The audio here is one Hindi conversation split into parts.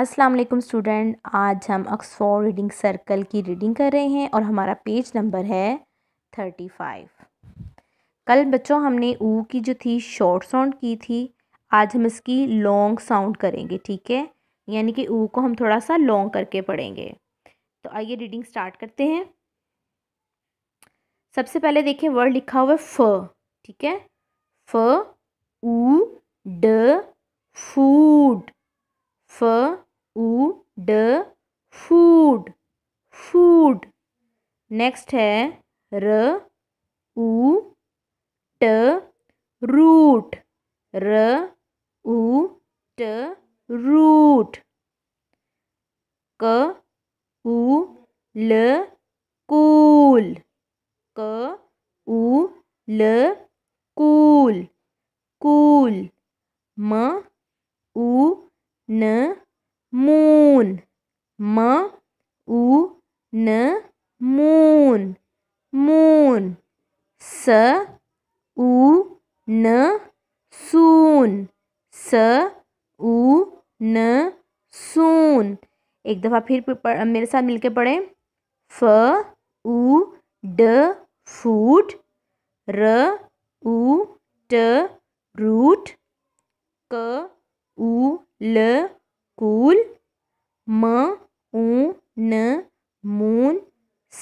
अस्सलाम वालेकुम स्टूडेंट आज हम ऑक्सफोर्ड रीडिंग सर्कल की रीडिंग कर रहे हैं और हमारा पेज नंबर है थर्टी फाइव कल बच्चों हमने ऊ की जो थी शॉर्ट साउंड की थी आज हम इसकी लॉन्ग साउंड करेंगे ठीक है यानी कि ऊ को हम थोड़ा सा लॉन्ग करके पढ़ेंगे तो आइए रीडिंग स्टार्ट करते हैं सबसे पहले देखिए वर्ड लिखा हुआ है फ ठीक है फ ऊ ड फू ड फूड फूड नेक्स्ट है र उ ट रूट र उ ट रूट क उ ल कूल क उ ल कूल कूल म उ न मून म ऊ न मून मून स ऊ न सून स ऊ न सून एक दफ़ा फिर मेरे साथ मिलके पढ़ें फ उ ड फूड र उ ट रूट क उ ल कूल म उ न मून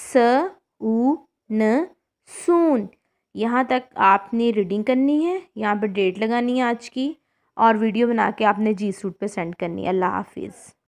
स उ न सून यहाँ तक आपने रीडिंग करनी है यहाँ पर डेट लगानी है आज की और वीडियो बना के आपने जी सूट पे सेंड करनी है अल्लाह हाफिज़